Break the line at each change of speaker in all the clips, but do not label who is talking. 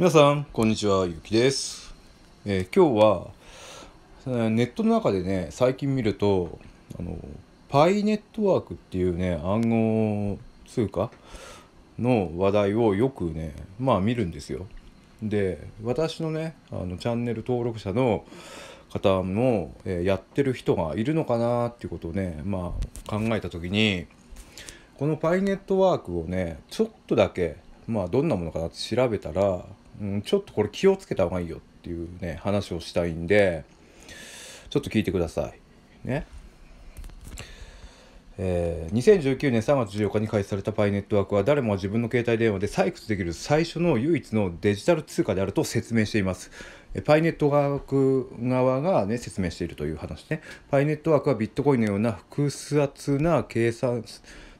皆さん、こんにちは、ゆきです。えー、今日は、ネットの中でね、最近見ると、あの、パイネットワークっていうね、暗号通貨の話題をよくね、まあ見るんですよ。で、私のね、あのチャンネル登録者の方も、えー、やってる人がいるのかなっていうことをね、まあ考えた時に、このパイネットワークをね、ちょっとだけ、まあどんなものかなって調べたら、うん、ちょっとこれ気をつけた方がいいよっていうね話をしたいんでちょっと聞いてくださいねえー、2019年3月14日に開始されたパイネットワークは誰もが自分の携帯電話で採掘できる最初の唯一のデジタル通貨であると説明しています。パイネットワーク側が、ね、説明しているという話ね。パイネットワークはビットコインのような複雑な計算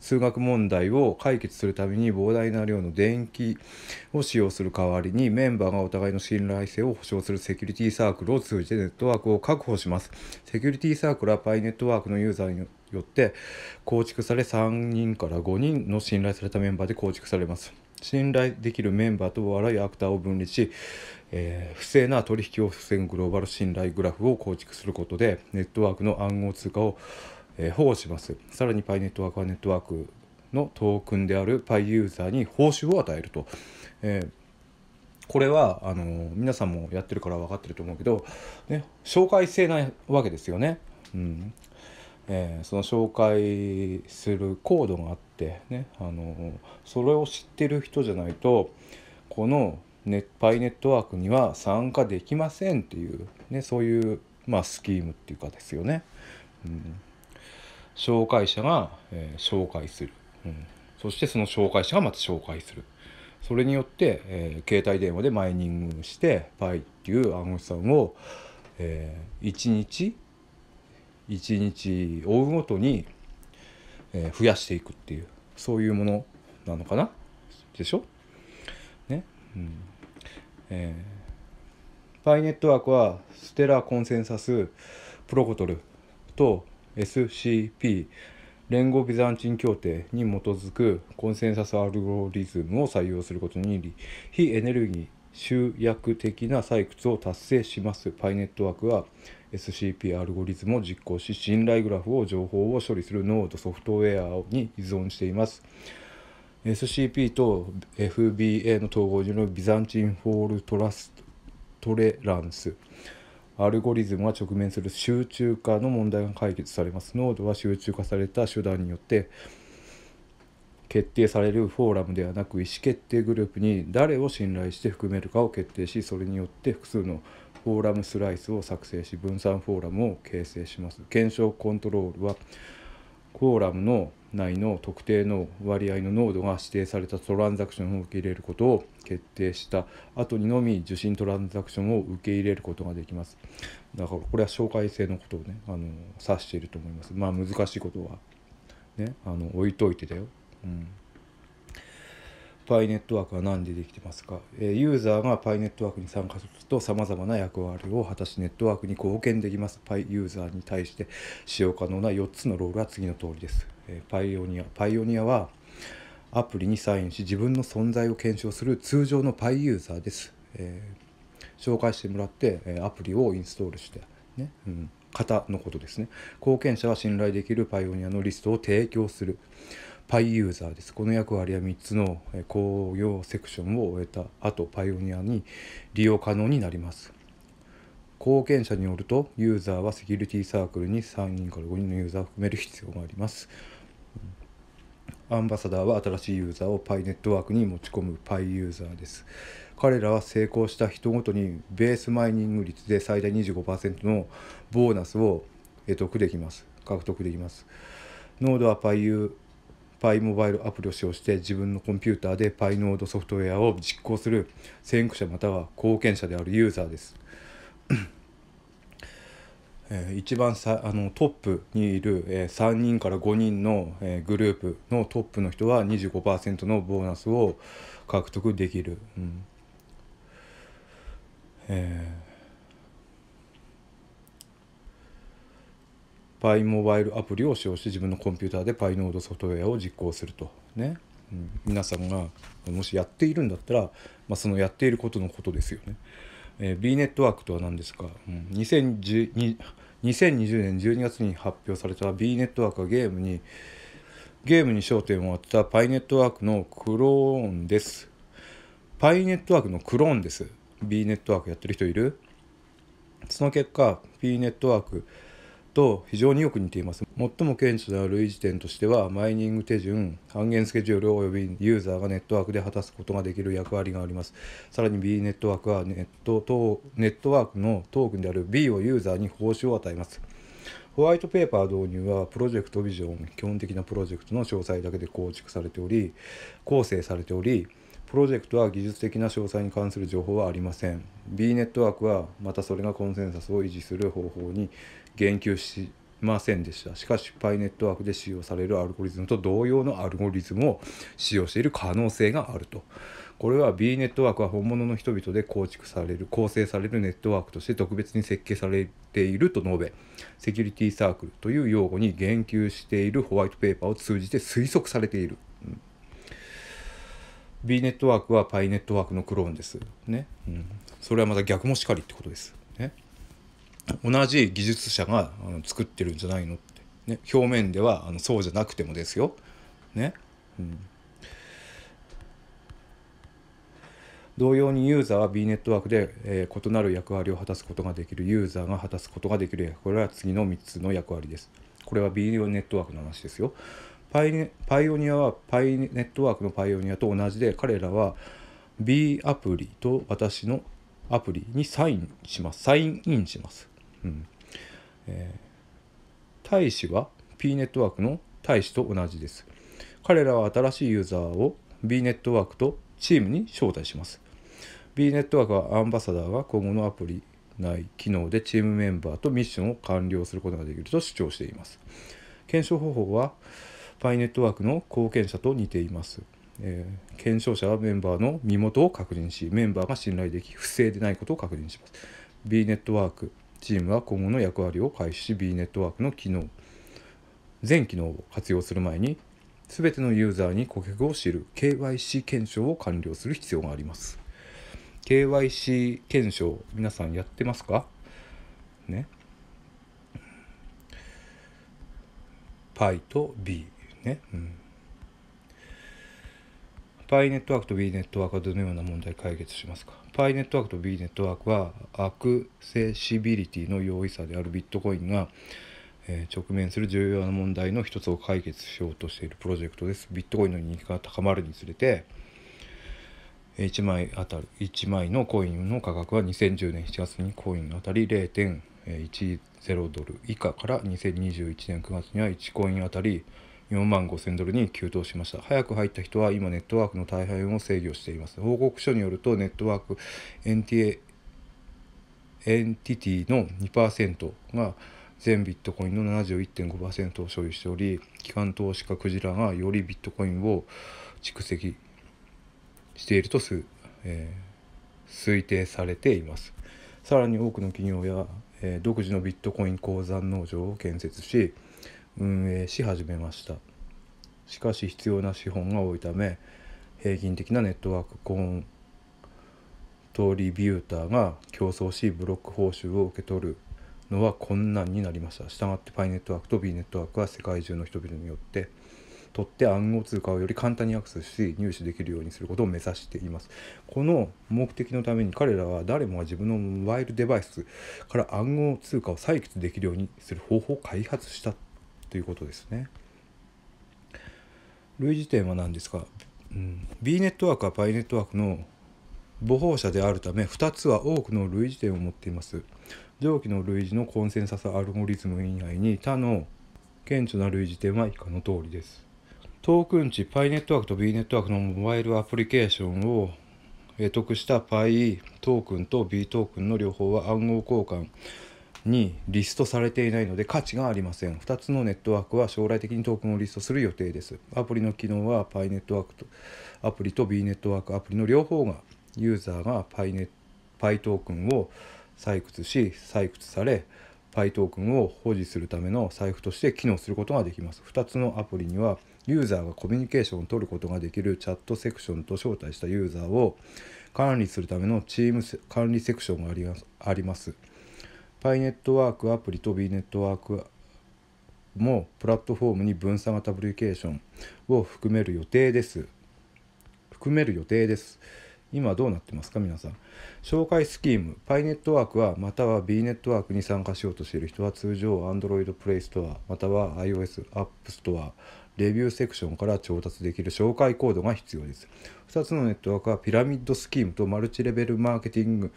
数学問題を解決するために膨大な量の電気を使用する代わりにメンバーがお互いの信頼性を保証するセキュリティサークルを通じてネットワークを確保しますセキュリティサークルはパイネットワークのユーザーによって構築され3人から5人の信頼されたメンバーで構築されます信頼できるメンバーと笑いアクターを分離し、えー、不正な取引を防ぐグローバル信頼グラフを構築することでネットワークの暗号通貨をえ保護しますさらにパイネットワークはネットワークのトークンである p y ユーザーに報酬を与えると、えー、これはあの皆さんもやってるから分かってると思うけど、ね、紹介制なわけですよね、うんえー、その紹介するコードがあって、ね、あのそれを知ってる人じゃないとこのネパイネットワークには参加できませんっていう、ね、そういう、まあ、スキームっていうかですよね。うん紹介者が、えー、紹介する、うん、そしてその紹介者がまた紹介するそれによって、えー、携帯電話でマイニングしてパイっていう暗号資産を、えー、1日1日追うごとに、えー、増やしていくっていうそういうものなのかなでしょね、うんえー、パイネットワークはステラコンセンサスプロコトルと SCP 連合ビザンチン協定に基づくコンセンサスアルゴリズムを採用することにより非エネルギー集約的な採掘を達成しますパイネットワークは SCP アルゴリズムを実行し信頼グラフを情報を処理するノードソフトウェアに依存しています SCP と FBA の統合によるビザンチンフォールトラストレランスアルゴリズムは直面する集中化の問題が解決されます濃度は集中化された手段によって決定されるフォーラムではなく意思決定グループに誰を信頼して含めるかを決定しそれによって複数のフォーラムスライスを作成し分散フォーラムを形成します検証コントロールはフォーラムの内の特定の割合の濃度が指定されたトランザクションを受け入れることを決定した後にのみ受信トランザクションを受け入れることができます。だからこれは紹介性のことをねあの指していると思います。まあ難しいことはねあの置いといてだよ。うんパイネットワークは何でできてますかユーザーがパイネットワークに参加すると様々な役割を果たしネットワークに貢献できます。パイユーザーに対して使用可能な4つのロールは次の通りです。えパイオニアパイオニアはアプリにサインし自分の存在を検証する通常のパイユーザーです、えー、紹介してもらって、えアプリをインストールしてね、うん、型のことですね貢献者は信頼できるパイオニアのリストを提供するパイユーザーですこの役割は3つの公用セクションを終えた後パイオニアに利用可能になります貢献者によるとユーザーはセキュリティサークルに3人から5人のユーザーを含める必要がありますアンバサダーは新しいユーザーを p イネットワークに持ち込む p イユーザーです。彼らは成功した人ごとにベースマイニング率で最大25%のボーナスを得できます。獲得できます。ノードは Pi パイモバイルアプリを使用して自分のコンピューターで p イノードソフトウェアを実行する先駆者または貢献者であるユーザーです。えー、一番さあのトップにいる、えー、3人から5人の、えー、グループのトップの人は25%のボーナスを獲得できる。うんえー、パイモバイルアプリを使用して自分のコンピューターでパイノードソフトウェアを実行すると。ね、うん、皆さんがもしやっているんだったら、まあ、そのやっていることのことですよね。えー、B ネットワークとは何ですか、うん、2020, 2020年12月に発表された B ネットワークはゲームにゲームに焦点を当てたパイネットワークのクローンです。パイネットワークのクローンです。B ネットワークやってる人いるその結果、B ネットワーク、と非常によく似ています最も顕著な類似点としてはマイニング手順半減スケジュール及びユーザーがネットワークで果たすことができる役割がありますさらに B ネットワークはネット等ネットワークのトークンである B をユーザーに報酬を与えますホワイトペーパー導入はプロジェクトビジョン基本的なプロジェクトの詳細だけで構築されており構成されておりプロジェクトは技術的な詳細に関する情報はありません B ネットワークはまたそれがコンセンサスを維持する方法に言及しませんでしたしかしパイネットワークで使用されるアルゴリズムと同様のアルゴリズムを使用している可能性があるとこれは B ネットワークは本物の人々で構築される構成されるネットワークとして特別に設計されていると述べセキュリティサークルという用語に言及しているホワイトペーパーを通じて推測されている、うん、B ネットワークはパイネットワークのクローンですね、うん、それはまた逆もしかりってことです同じ技術者があの作ってるんじゃないのって、ね、表面ではあのそうじゃなくてもですよ。ね、うん、同様にユーザーは B ネットワークで、えー、異なる役割を果たすことができるユーザーが果たすことができる役割は次の3つの役割です。これは B ネットワークの話ですよ。パイパイオニアはパイネットワークのパイオニアと同じで彼らは B アプリと私のアプリにサインします。サインインします。え大使は P ネットワークの大使と同じです彼らは新しいユーザーを B ネットワークとチームに招待します B ネットワークはアンバサダーが今後のアプリ内機能でチームメンバーとミッションを完了することができると主張しています検証方法はパイネットワークの貢献者と似ています、えー、検証者はメンバーの身元を確認しメンバーが信頼でき不正でないことを確認します B ネットワークチームは今後の役割を開始し B ネットワークの機能全機能を活用する前に全てのユーザーに顧客を知る KYC 検証を完了する必要があります KYC 検証皆さんやってますかねイと B ね、うん、π ネットワークと B ネットワークはどのような問題解決しますかパイネットワークと B ネットワークはアクセシビリティの容易さであるビットコインが直面する重要な問題の一つを解決しようとしているプロジェクトです。ビットコインの人気が高まるにつれて1枚あたり1枚のコインの価格は2010年7月にコインあたり0.10ドル以下から2021年9月には1コインあたり4万5000ドルに急騰しました。早く入った人は今ネットワークの大半を制御しています。報告書によるとネットワークンティエンティティの2%が全ビットコインの71.5%を所有しており機関投資家クジラがよりビットコインを蓄積しているとす、えー、推定されていますさらに多くの企業や、えー、独自のビットコイン鉱山農場を建設し運営し始めましたしかし必要な資本が多いため平均的なネットワークコントリビューターが競争しブロック報酬を受け取るのは困難になりましたしたがってパイネットワークと B ネットワークは世界中の人々によって取って暗号通貨をより簡単にアクセスし入手できるようにすることを目指していますこの目的のために彼らは誰もが自分のモバイルデバイスから暗号通貨を採掘できるようにする方法を開発したということですね。類似点は何ですか、うん、B ネットワークはパイネットワークの母放者であるため2つは多くの類似点を持っています上記の類似のコンセンサスアルゴリズム以外に他の顕著な類似点は以下の通りですトークン値パイネットワークと B ネットワークのモバイルアプリケーションを得得した Pi トークンと B トークンの両方は暗号交換にリストされていないので価値がありません2つのネットワークは将来的にトークンをリストする予定ですアプリの機能は Pi ネットワークとアプリと B ネットワークアプリの両方がユーザーが Pi, ネ Pi トークンを採掘し採掘され Pi トークンを保持するための財布として機能することができます2つのアプリにはユーザーがコミュニケーションを取ることができるチャットセクションと招待したユーザーを管理するためのチーム管理セクションがあります。ありますパイネットワークアプリと B ネットワークもプラットフォームに分散型アプリケーションを含める予定です。含める予定です。今どうなってますか皆さん。紹介スキーム、パイネットワークはまたは B ネットワークに参加しようとしている人は通常 Android Play Store または iOS App Store レビューセクションから調達できる紹介コードが必要です。2つのネットワークはピラミッドスキームとマルチレベルマーケティング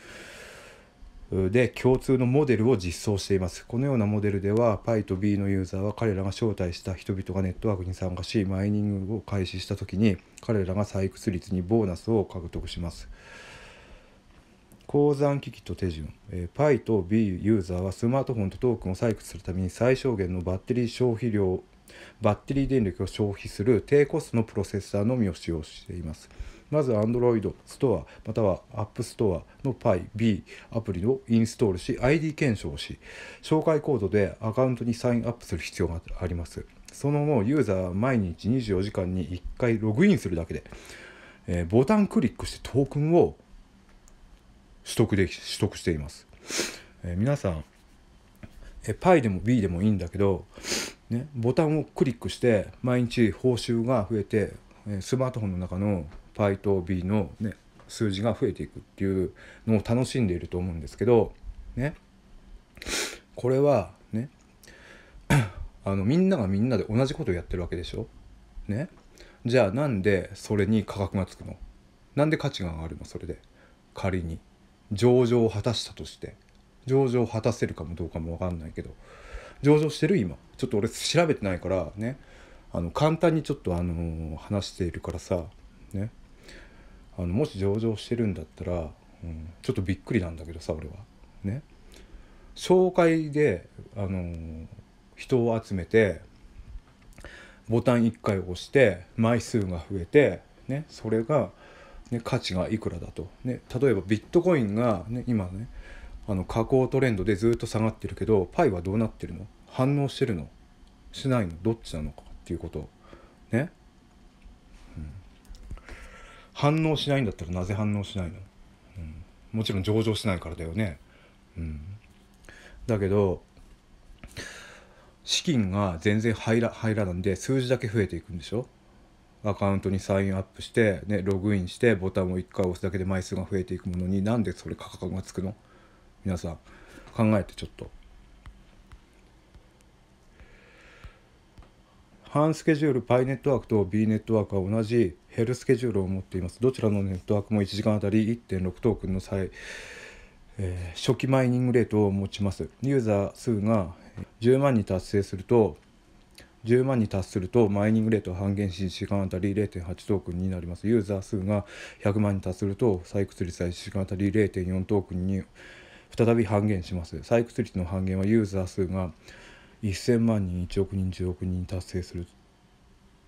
で共通のモデルを実装していますこのようなモデルでは Py と B のユーザーは彼らが招待した人々がネットワークに参加しマイニングを開始した時に彼らが採掘率にボーナスを獲得します鉱山機器と手順、えー、Py と B ユーザーはスマートフォンとトークンを採掘するために最小限のバッテリー消費量バッテリー電力を消費する低コストのプロセッサーのみを使用していますまず Android ストアまたは App Store の PiB アプリをインストールし ID 検証し紹介コードでアカウントにサインアップする必要がありますその後ユーザーは毎日24時間に1回ログインするだけで、えー、ボタンクリックしてトークンを取得でき取得しています、えー、皆さんえ Pi でも B でもいいんだけど、ね、ボタンをクリックして毎日報酬が増えてスマートフォンの中のパイと B の、ね、数字が増えていくっていうのを楽しんでいると思うんですけど、ね、これはね あのみんながみんなで同じことをやってるわけでしょ。ね、じゃあなんでそれに価格がつくのなんで価値が上がるのそれで仮に上場を果たしたとして上場を果たせるかもどうかも分かんないけど上場してる今ちょっと俺調べてないからねあの簡単にちょっとあの話しているからさねあのもし上場してるんだったら、うん、ちょっとびっくりなんだけどさ俺は。ね紹介で、あのー、人を集めてボタン1回押して枚数が増えて、ね、それが、ね、価値がいくらだと、ね、例えばビットコインが、ね、今ねあの下降トレンドでずっと下がってるけどパイはどうなってるの反応してるのしないのどっちなのかっていうことね反応しないんだったらなぜ反応しないの、うん、もちろん上場しないからだよね。うん、だけど資金が全然入ら入らないんで数字だけ増えていくんでしょアカウントにサインアップして、ね、ログインしてボタンを1回押すだけで枚数が増えていくものになんでそれ価格がつくの皆さん考えてちょっと。半スケジュールパイネットワークと B ネットワークは同じヘルスケジュールを持っていますどちらのネットワークも1時間あたり1.6トークンの際、えー、初期マイニングレートを持ちますユーザー数が10万に達成すると10万に達するとマイニングレートを半減し1時間あたり0.8トークンになりますユーザー数が100万に達すると採掘率は1時間あたり0.4トークンに再び半減します採掘率の半減はユーザー数が1000万人1億人10億人達成する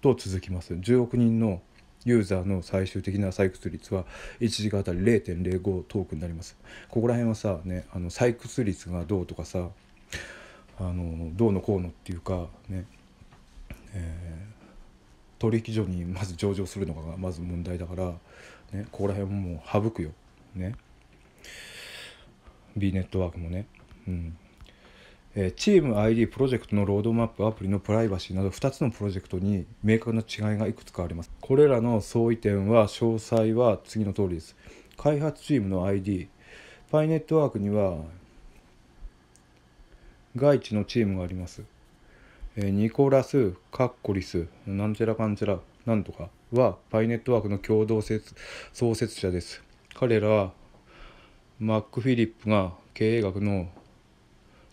と続きます10億人のユーザーの最終的な採掘率は1時間あたり0.05トークになりますここら辺はさ、ね、あの採掘率がどうとかさあのどうのこうのっていうかね、えー、取引所にまず上場するのがまず問題だから、ね、ここら辺ももう省くよ。ね B ネットワークもね。うんチーム ID プロジェクトのロードマップアプリのプライバシーなど2つのプロジェクトに明確な違いがいくつかありますこれらの相違点は詳細は次の通りです開発チームの ID パイネットワークには外地のチームがありますニコラス・カッコリスなんちゃらかんちゃらなんとかはパイネットワークの共同創設者です彼らはマック・フィリップが経営学の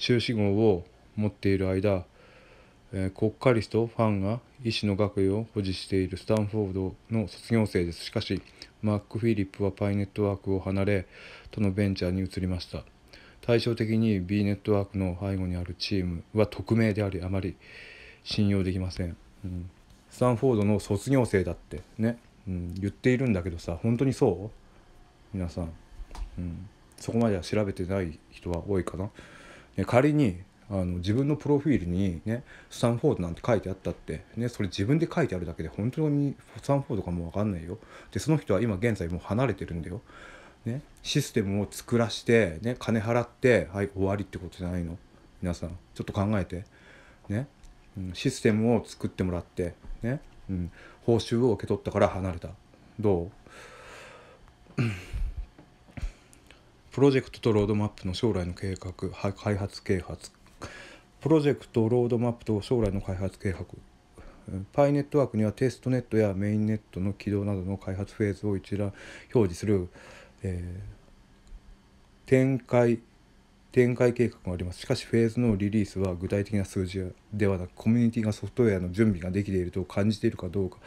修士号を持っている間、えー、国家リストファンが医師の学位を保持しているスタンフォードの卒業生ですしかしマック・フィリップはパイネットワークを離れとのベンチャーに移りました対照的に B ネットワークの背後にあるチームは匿名でありあまり信用できません、うん、スタンフォードの卒業生だってね、うん、言っているんだけどさ本当にそう皆さん、うん、そこまでは調べてない人は多いかな仮にあの自分のプロフィールに、ね、スタンフォードなんて書いてあったって、ね、それ自分で書いてあるだけで本当にスタンフォードかも分かんないよでその人は今現在もう離れてるんだよ、ね、システムを作らして、ね、金払ってはい終わりってことじゃないの皆さんちょっと考えて、ねうん、システムを作ってもらって、ねうん、報酬を受け取ったから離れたどうプロジェクトとロードマップの将来の計画開発啓発プロジェクトロードマップと将来の開発計画パイネットワークにはテストネットやメインネットの起動などの開発フェーズを一覧表示する、えー、展開展開計画がありますしかしフェーズのリリースは具体的な数字ではなくコミュニティがソフトウェアの準備ができていると感じているかどうか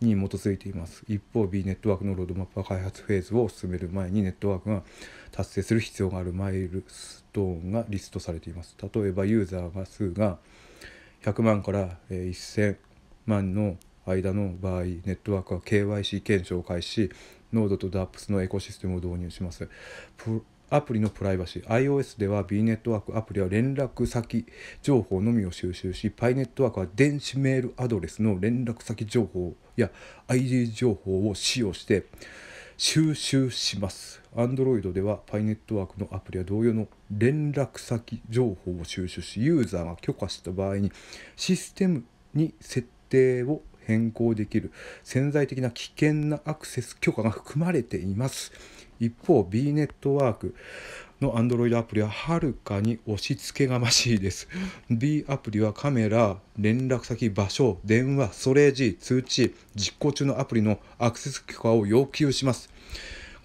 に基づいています一方 B ネットワークのロードマップは開発フェーズを進める前にネットワークが達成する必要があるマイルストーンがリストされています例えばユーザーが数が100万から1000万の間の場合ネットワークは KYC 検証を開始しノードと DApps のエコシステムを導入しますアプリのプライバシー iOS では B ネットワークアプリは連絡先情報のみを収集し Pi ネットワークは電子メールアドレスの連絡先情報や ID 情報を使用して収集します Android では Pi ネットワークのアプリは同様の連絡先情報を収集しユーザーが許可した場合にシステムに設定を変更できる潜在的な危険なアクセス許可が含まれています一方 B ネットワークの Android アプリははるかに押し付けがましいです B アプリはカメラ連絡先場所電話ストレージ通知実行中のアプリのアクセス許可を要求します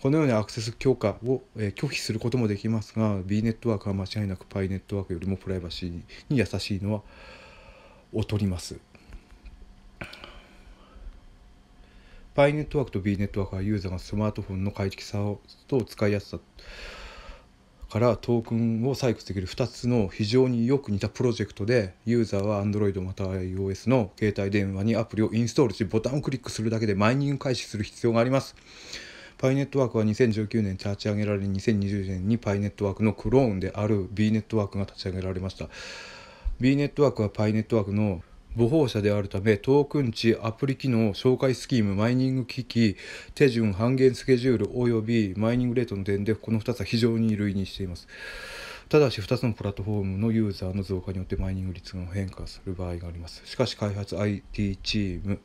このようにアクセス強化を、え拒否することもできますが B ネットワークは間違いなく Pi ネットワークよりもプライバシーに優しいのは劣りますパイネットワークと B ネットワークはユーザーがスマートフォンの快適さと使いやすさからトークンを採掘できる2つの非常によく似たプロジェクトでユーザーは Android または iOS の携帯電話にアプリをインストールしボタンをクリックするだけでマイニング開始する必要があります。パイネットワークは2019年立ち上げられ2020年にパイネットワークのクローンである B ネットワークが立ち上げられました。B ネットワークはパイネットワークの母法者であるため、トークン値、アプリ機能、紹介スキーム、マイニング機器、手順、半減スケジュール、およびマイニングレートの点で、この2つは非常に類似しています。ただし2つのプラットフォームのユーザーの増加によってマイニング率が変化する場合があります。しかし開発 IT チーム、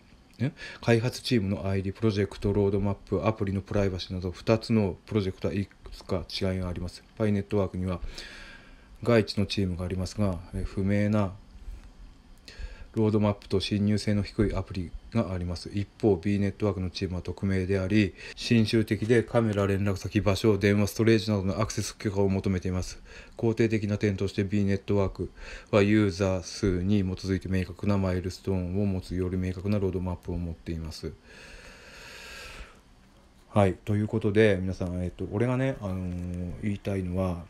開発チームの ID、プロジェクト、ロードマップ、アプリのプライバシーなど2つのプロジェクトはいくつか違いがあります。パイネットワークには外地のチームがありますが、不明なロードマップと侵入性の低いアプリがあります一方 B ネットワークのチームは匿名であり侵襲的でカメラ連絡先場所電話ストレージなどのアクセス許可を求めています肯定的な点として B ネットワークはユーザー数に基づいて明確なマイルストーンを持つより明確なロードマップを持っていますはいということで皆さん、えっと、俺がね、あのー、言いたいのは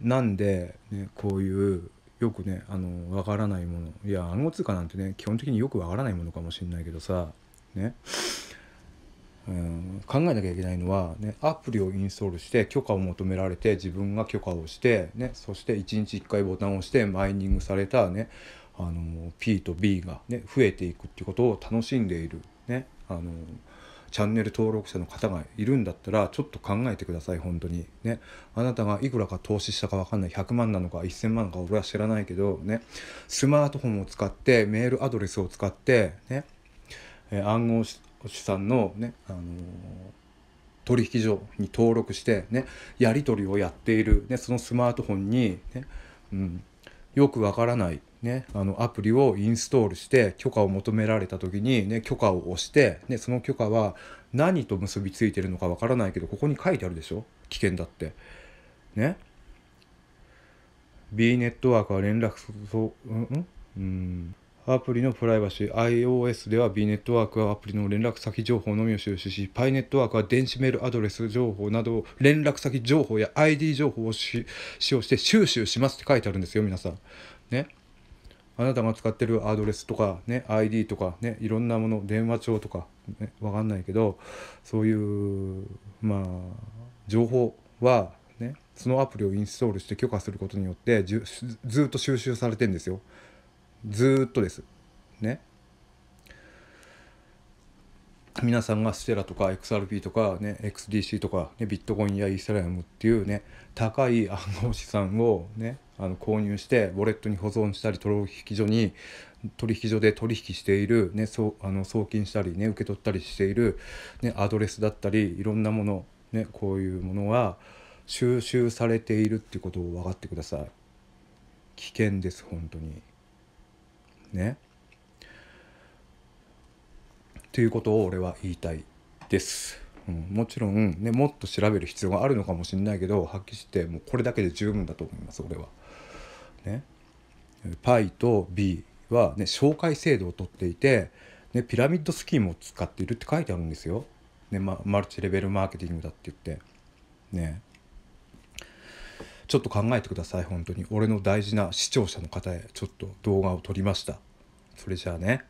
なんで、ね、こういうよくねあのわからないものいや暗号通貨なんてね基本的によくわからないものかもしれないけどさねうん、考えなきゃいけないのは、ね、アプリをインストールして許可を求められて自分が許可をして、ね、そして1日1回ボタンを押してマイニングされた、ね、あの P と B が、ね、増えていくってことを楽しんでいる、ね、あのチャンネル登録者の方がいるんだったらちょっと考えてください本当にねあなたがいくらか投資したか分かんない100万なのか1000万か俺は知らないけどねスマートフォンを使ってメールアドレスを使ってね、え暗号資産のね、あのー取引所に登録してねやり取りをやっている、ね、そのスマートフォンにね、ねうん、よくわからない、ね、あのアプリをインストールして許可を求められた時に、ね、許可を押して、ね、その許可は何と結びついてるのかわからないけどここに書いてあるでしょ危険だって。ね B ネットワークは連絡そうん、うんアプリのプライバシー iOS では B ネットワークはアプリの連絡先情報のみを収集し p y ネットワークは電子メールアドレス情報など連絡先情報や ID 情報を使用して収集しますって書いてあるんですよ皆さんねあなたが使ってるアドレスとかね ID とかねいろんなもの電話帳とか、ね、わかんないけどそういうまあ情報はねそのアプリをインストールして許可することによってずっと収集されてんですよずっとですね皆さんがステラとか XRP とか、ね、XDC とか、ね、ビットコインやイーサリアムっていうね高い暗号資産を、ね、あの購入してウォレットに保存したり取引所に取引所で取引している、ね、そうあの送金したり、ね、受け取ったりしている、ね、アドレスだったりいろんなもの、ね、こういうものは収集されているっていうことを分かってください。危険です本当に。ね。ということを俺は言いたいです。うん、もちろん、ね、もっと調べる必要があるのかもしれないけどはっきりしてもうこれだけで十分だと思います俺は。ね。π と b は、ね、紹介制度をとっていて、ね、ピラミッドスキームを使っているって書いてあるんですよ。ねマルチレベルマーケティングだって言って。ね。ちょっと考えてください本当に俺の大事な視聴者の方へちょっと動画を撮りましたそれじゃあね